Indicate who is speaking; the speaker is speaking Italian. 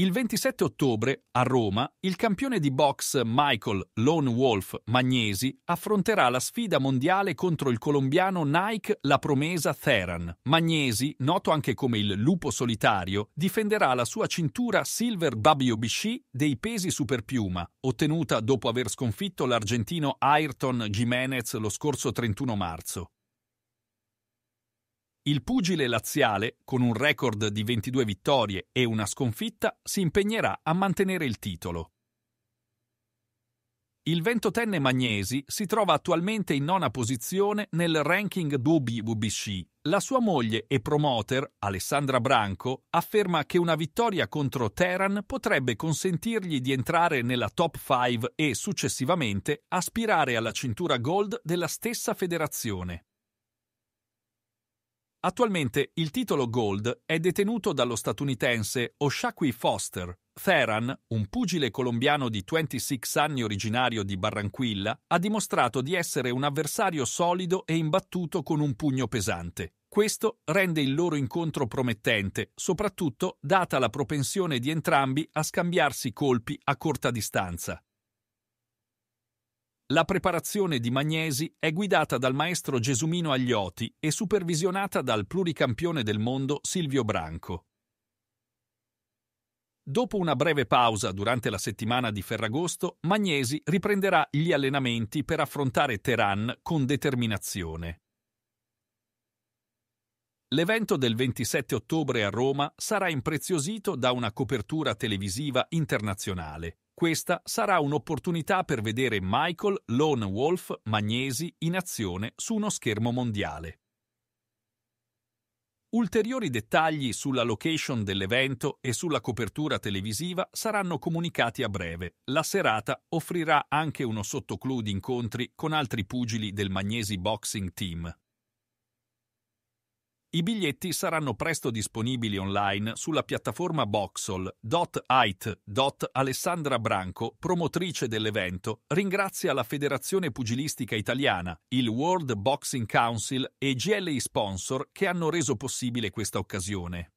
Speaker 1: Il 27 ottobre, a Roma, il campione di box Michael Lone Wolf Magnesi affronterà la sfida mondiale contro il colombiano Nike La Promesa Theran. Magnesi, noto anche come il lupo solitario, difenderà la sua cintura Silver WBC dei pesi superpiuma, ottenuta dopo aver sconfitto l'argentino Ayrton Jimenez lo scorso 31 marzo. Il pugile laziale, con un record di 22 vittorie e una sconfitta, si impegnerà a mantenere il titolo. Il ventotenne Magnesi si trova attualmente in nona posizione nel ranking WBC. La sua moglie e promoter, Alessandra Branco, afferma che una vittoria contro Teheran potrebbe consentirgli di entrare nella top 5 e, successivamente, aspirare alla cintura gold della stessa federazione. Attualmente il titolo Gold è detenuto dallo statunitense Oshaqui Foster. Theran, un pugile colombiano di 26 anni originario di Barranquilla, ha dimostrato di essere un avversario solido e imbattuto con un pugno pesante. Questo rende il loro incontro promettente, soprattutto data la propensione di entrambi a scambiarsi colpi a corta distanza. La preparazione di Magnesi è guidata dal maestro Gesumino Aglioti e supervisionata dal pluricampione del mondo Silvio Branco. Dopo una breve pausa durante la settimana di Ferragosto, Magnesi riprenderà gli allenamenti per affrontare Teheran con determinazione. L'evento del 27 ottobre a Roma sarà impreziosito da una copertura televisiva internazionale questa sarà un'opportunità per vedere Michael Lone Wolf Magnesi in azione su uno schermo mondiale. Ulteriori dettagli sulla location dell'evento e sulla copertura televisiva saranno comunicati a breve. La serata offrirà anche uno sottoclou di incontri con altri pugili del Magnesi Boxing Team. I biglietti saranno presto disponibili online sulla piattaforma Alessandra Branco, promotrice dell'evento, ringrazia la Federazione Pugilistica Italiana, il World Boxing Council e GLI Sponsor che hanno reso possibile questa occasione.